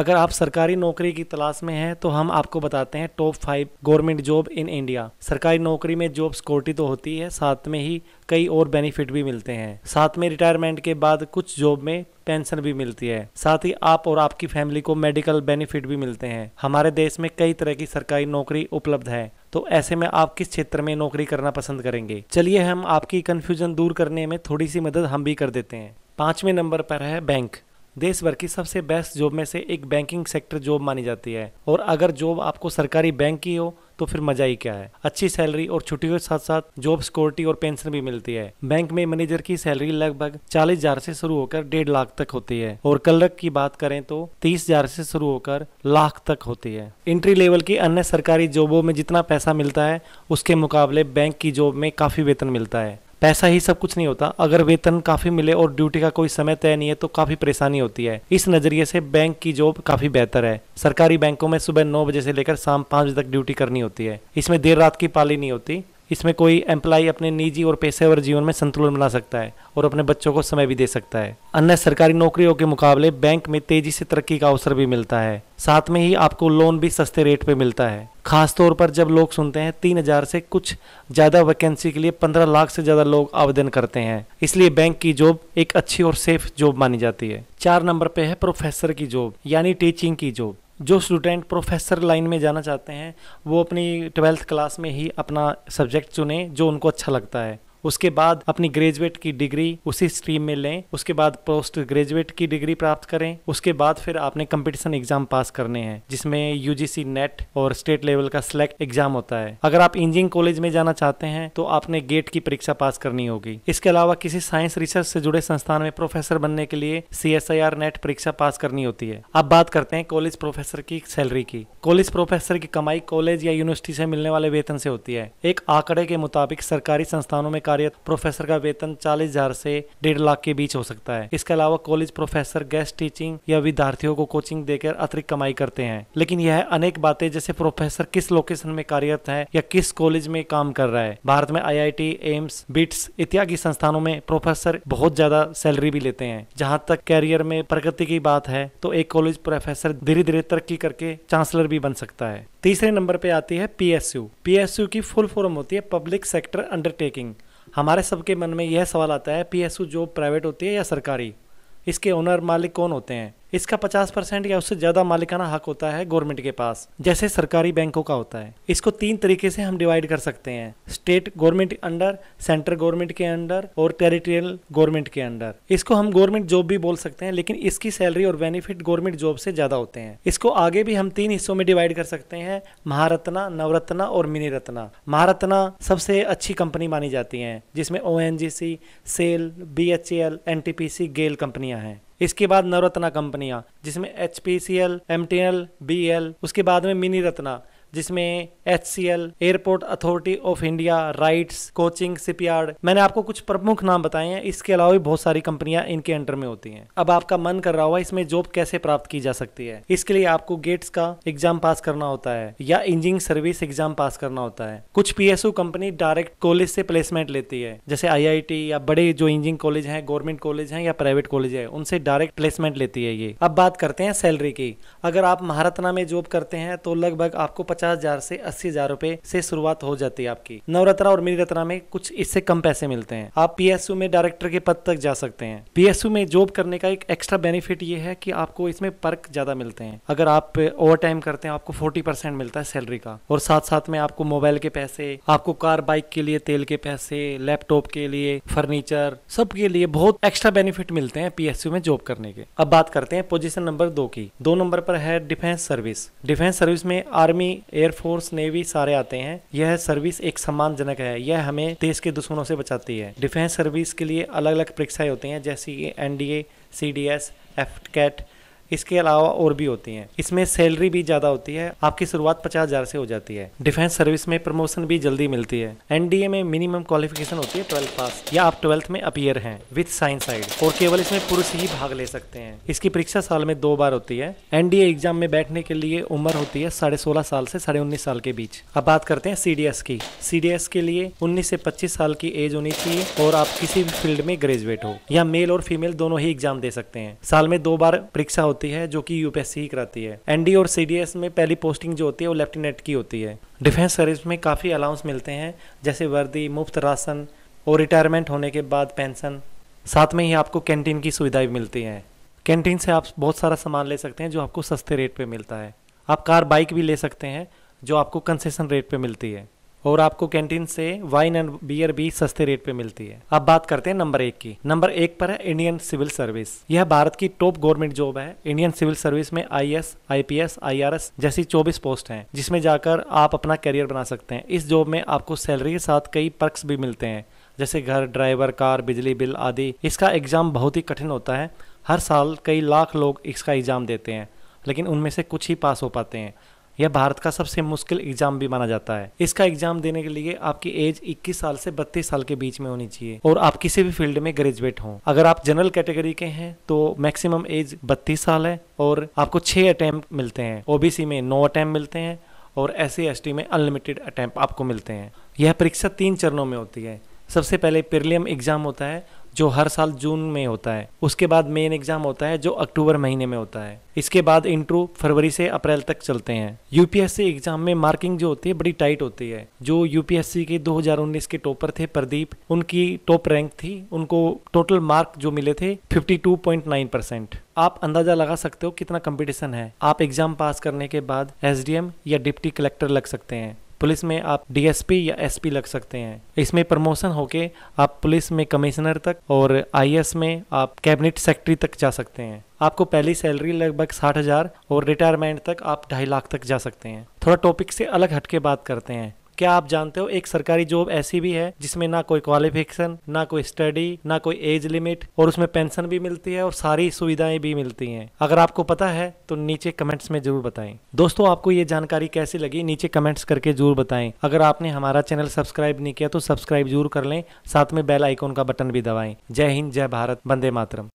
अगर आप सरकारी नौकरी की तलाश में हैं तो हम आपको बताते हैं top five government job in India सरकारी नौकरी में जॉब सिक्योरिटी तो होती है साथ में ही कई और बेनिफिट भी मिलते हैं साथ में रिटायरमेंट के बाद कुछ जॉब में पेंशन भी मिलती है साथ ही आप और आपकी फैमिली को मेडिकल बेनिफिट भी मिलते हैं हमारे देश में कई तरह की सरकारी नौकरी उपलब्ध है तो ऐसे में आप किस क्षेत्र में नौकरी करना पसंद करेंगे चलिए हम आपकी कन्फ्यूजन दूर करने में थोड़ी सी मदद हम भी कर देते हैं पांचवें नंबर पर है बैंक देश भर की सबसे बेस्ट जॉब में से एक बैंकिंग सेक्टर जॉब मानी जाती है और अगर जॉब आपको सरकारी बैंक की हो तो फिर मजा ही क्या है अच्छी सैलरी और छुट्टियों के साथ साथ जॉब सिक्योरिटी और पेंशन भी मिलती है बैंक में मैनेजर की सैलरी लगभग चालीस हजार से शुरू होकर डेढ़ लाख तक होती है और क्लर्क की बात करें तो तीस हजार से शुरू होकर लाख तक होती है इंट्री लेवल की अन्य सरकारी जॉबों में जितना पैसा मिलता है उसके मुकाबले बैंक की जॉब में काफी वेतन मिलता है पैसा ही सब कुछ नहीं होता अगर वेतन काफ़ी मिले और ड्यूटी का कोई समय तय नहीं है तो काफ़ी परेशानी होती है इस नज़रिए से बैंक की जॉब काफ़ी बेहतर है सरकारी बैंकों में सुबह नौ बजे से लेकर शाम पांच बजे तक ड्यूटी करनी होती है इसमें देर रात की पाली नहीं होती इसमें कोई एम्प्लाई अपने निजी और पेशेवर जीवन में संतुलन बना सकता है और अपने बच्चों को समय भी दे सकता है अन्य सरकारी नौकरियों के मुकाबले बैंक में तेजी से तरक्की का अवसर भी मिलता है साथ में ही आपको लोन भी सस्ते रेट पे मिलता है खासतौर पर जब लोग सुनते हैं तीन हजार से कुछ ज़्यादा वैकेंसी के लिए पंद्रह लाख से ज़्यादा लोग आवेदन करते हैं इसलिए बैंक की जॉब एक अच्छी और सेफ जॉब मानी जाती है चार नंबर पे है प्रोफेसर की जॉब यानी टीचिंग की जॉब जो स्टूडेंट प्रोफेसर लाइन में जाना चाहते हैं वो अपनी ट्वेल्थ क्लास में ही अपना सब्जेक्ट चुनें जो उनको अच्छा लगता है उसके बाद अपनी ग्रेजुएट की डिग्री उसी स्ट्रीम में लें उसके बाद पोस्ट ग्रेजुएट की डिग्री प्राप्त करें उसके बाद फिर आपने कंपटीशन एग्जाम पास करने हैं जिसमें यूजीसी नेट और स्टेट लेवल का सिलेक्ट एग्जाम होता है अगर आप इंजीनियरिंग कॉलेज में जाना चाहते हैं तो आपने गेट की परीक्षा पास करनी होगी इसके अलावा किसी साइंस रिसर्च से जुड़े संस्थान में प्रोफेसर बनने के लिए सी नेट परीक्षा पास करनी होती है अब बात करते हैं कॉलेज प्रोफेसर की सैलरी की कॉलेज प्रोफेसर की कमाई कॉलेज या यूनिवर्सिटी से मिलने वाले वेतन से होती है एक आंकड़े के मुताबिक सरकारी संस्थानों में कार्यरत प्रोफेसर का वेतन चालीस हजार से डेढ़ लाख के बीच हो सकता है इसके अलावा कॉलेज प्रोफेसर गेस्ट टीचिंग या विद्यार्थियों को कोचिंग देकर अतिरिक्त कमाई करते हैं लेकिन यह अनेक बातें जैसे प्रोफेसर किस लोकेशन में कार्यरत है या किस कॉलेज में काम कर रहा है भारत में आई एम्स बिट्स इत्यादि संस्थानों में प्रोफेसर बहुत ज्यादा सैलरी भी लेते हैं जहाँ तक कैरियर में प्रगति की बात है तो एक कॉलेज प्रोफेसर धीरे धीरे तरक्की करके चांसलर भी बन सकता है तीसरे नंबर पे आती है पीएसयू पीएसयू की फुल फॉर्म होती है पब्लिक सेक्टर अंडरटेकिंग हमारे सबके मन में यह सवाल आता है पी जॉब प्राइवेट होती है या सरकारी इसके ओनर मालिक कौन होते हैं इसका 50 परसेंट या उससे ज़्यादा मालिकाना हक होता है गवर्नमेंट के पास जैसे सरकारी बैंकों का होता है इसको तीन तरीके से हम डिवाइड कर सकते हैं state government under central government के अंडर और टेरिटोरियल गवर्नमेंट के अंडर इसको हम गवर्नमेंट जॉब भी बोल सकते हैं लेकिन इसकी सैलरी और बेनिफिट गवर्नमेंट जॉब से ज़्यादा होते हैं इसको आगे भी हम तीन हिस्सों में डिवाइड कर सकते हैं महारत्ना नवरत्ना और मिनी रत्ना महारत्ना सबसे अच्छी कंपनी मानी जाती है जिसमें O SAIL B H L N T P C GAIL कंपनियां हैं इसके बाद नवरत्ना कंपनियां जिसमें H P C L M T L B L उसके बाद में मिनी रत्ना जिसमें H C L airport authority of India RITES Cochin shipyard मैंने आपको कुछ प्रमुख नाम बताए हैं इसके अलावा भी बहुत सारी कंपनियां इनके अंडर में होती हैं अब आपका मन कर रहा होगा इसमें जॉब कैसे प्राप्त की जा सकती है इसके लिए आपको गेट्स का एग्जाम पास करना होता है या इंजीनियरिंग सर्विस एग्जाम पास करना होता है कुछ ओ कंपनी डायरेक्ट कॉलेज से प्लेसमेंट लेती है जैसे टी या बड़े जो इंजीनियरिंग कॉलेज है गवर्नमेंट कॉलेज है या प्राइवेट कॉलेज है उनसे डायरेक्ट प्लेसमेंट लेती है ये अब बात करते हैं सैलरी की अगर आप महारत्ना में जॉब करते हैं तो लगभग आपको पचास हजार से अस्सी हजार रुपए से शुरुआत हो जाती है आपकी नवरत्ना और मिनी रत्ना में कुछ इससे कम पैसे मिलते हैं आप पीएसयू में डायरेक्टर के पद तक जा सकते हैं पीएसयू में जॉब करने का एक एक्स्ट्रा बेनिफिट ये है कि आपको इसमें पर्क ज्यादा मिलते हैं अगर आप ओवर टाइम करते हैं आपको फोर्टी परसेंट मिलता है सैलरी का और साथ साथ में आपको मोबाइल के पैसे आपको कार बाइक के लिए तेल के पैसे लैपटॉप के लिए फर्नीचर सबके लिए बहुत एक्स्ट्रा बेनिफिट मिलते हैं पीएसयू में जॉब करने के अब बात करते हैं पोजीशन नंबर दो की दो नंबर पर है डिफेंस सर्विस डिफेंस सर्विस में आर्मी एयरफोर्स नेवी सारे आते हैं यह सर्विस एक सम्मानजनक है यह हमें देश के दुश्मनों से बचाती है डिफेंस सर्विस के लिए अलग अलग परीक्षाएं होती हैं जैसे कि N D A C D S F CAT इसके अलावा और भी होती हैं इसमें सैलरी भी ज़्यादा होती है आपकी शुरुआत पचास हज़ार से हो जाती है डिफेंस सर्विस में प्रमोशन भी जल्दी मिलती है एनडीए में मिनिमम क्वालिफिकेशन होती है ट्वेल्थ पास या आप ट्वेल्थ में अपियर हैं विथ साइंस साइड और केवल इसमें पुरुष ही भाग ले सकते हैं इसकी परीक्षा साल में दो बार होती है एनडीए एग्जाम में बैठने के लिए उम्र होती है साढ़े सोलह साल से साढ़े उन्नीस साल के बीच अब बात करते हैं सीडीएस की सीडीएस के लिए उन्नीस से पच्चीस साल की एज होनी चाहिए और आप किसी भी फील्ड में ग्रेजुएट हो या मेल और फीमेल दोनों ही एग्जाम दे सकते हैं साल में दो बार परीक्षा होती होती है जो कि यूपीएससी ही कराती है एनडी और सीडीएस में पहली पोस्टिंग जो होती है वो लेफ्टिनेंट की होती है डिफेंस सर्विस में काफ़ी अलाउंस मिलते हैं जैसे वर्दी मुफ्त राशन और रिटायरमेंट होने के बाद पेंशन साथ में ही आपको कैंटीन की भी मिलती है कैंटीन से आप बहुत सारा सामान ले सकते हैं जो आपको सस्ते रेट पे मिलता है आप कार बाइक भी ले सकते हैं जो आपको कंसेशन रेट पे मिलती है और आपको कैंटीन से वाइन एंड बियर भी सस्ते रेट पे मिलती है अब बात करते हैं नंबर एक की नंबर एक पर है इंडियन सिविल सर्विस यह भारत की टॉप गवर्नमेंट जॉब है इंडियन सिविल सर्विस में I S I P S I R S जैसी चौबीस पोस्ट है जिसमें जाकर आप अपना करियर बना सकते हैं इस जॉब में आपको सैलरी के साथ कई पर्क्स भी मिलते हैं जैसे घर ड्राइवर कार बिजली बिल आदि इसका एग्जाम बहुत ही कठिन होता है हर साल कई लाख लोग इसका एग्जाम देते हैं लेकिन उनमें से कुछ ही पास हो पाते हैं यह भारत का सबसे मुश्किल एग्जाम भी माना जाता है इसका एग्जाम देने के लिए आपकी एज 21 साल से 32 साल के बीच में होनी चाहिए और आप किसी भी फील्ड में ग्रेजुएट हो अगर आप जनरल कैटेगरी के हैं तो मैक्सिमम एज 32 साल है और आपको छह अटैम्प मिलते हैं ओबीसी में नौ अटैम्प मिलते हैं और एस सी में अनलिमिटेड अटैम्प आपको मिलते हैं यह परीक्षा तीन चरणों में होती है सबसे पहले प्रिलियम एग्जाम होता है जो हर साल जून में होता है उसके बाद मेन एग्जाम होता है जो अक्टूबर महीने में होता है इसके बाद इंटरव्यू फरवरी से अप्रैल तक चलते हैं यूपीएससी एग्जाम में मार्किंग जो होती है बड़ी टाइट होती है जो यूपीएससी के 2019 के टॉपर थे प्रदीप उनकी टॉप रैंक थी उनको टोटल मार्क जो मिले थे 52.9 परसेंट आप अंदाजा लगा सकते हो कितना कंपटीशन है आप एग्जाम पास करने के बाद एसडीएम या डिप्टी कलेक्टर लग सकते हैं पुलिस में आप डीएसपी या एसपी लग सकते हैं इसमें प्रमोशन होके आप पुलिस में कमिश्नर तक और आईएएस में आप कैबिनेट सेक्रेटरी तक जा सकते हैं आपको पहली सैलरी लगभग साठ हज़ार और रिटायरमेंट तक आप ढाई लाख तक जा सकते हैं थोड़ा टॉपिक से अलग हटके बात करते हैं क्या आप जानते हो एक सरकारी जॉब ऐसी भी है जिसमें ना कोई क्वालिफिकेशन ना कोई स्टडी ना कोई एज लिमिट और उसमें पेंशन भी मिलती है और सारी सुविधाएं भी मिलती हैं अगर आपको पता है तो नीचे कमेंट्स में जरूर बताएं दोस्तों आपको ये जानकारी कैसी लगी नीचे कमेंट्स करके जरूर बताएं अगर आपने हमारा चैनल सब्सक्राइब नहीं किया तो सब्सक्राइब जरूर कर लें साथ में बेल आइकॉन का बटन भी दबाएं जय हिंद जय भारत वंदे मातरम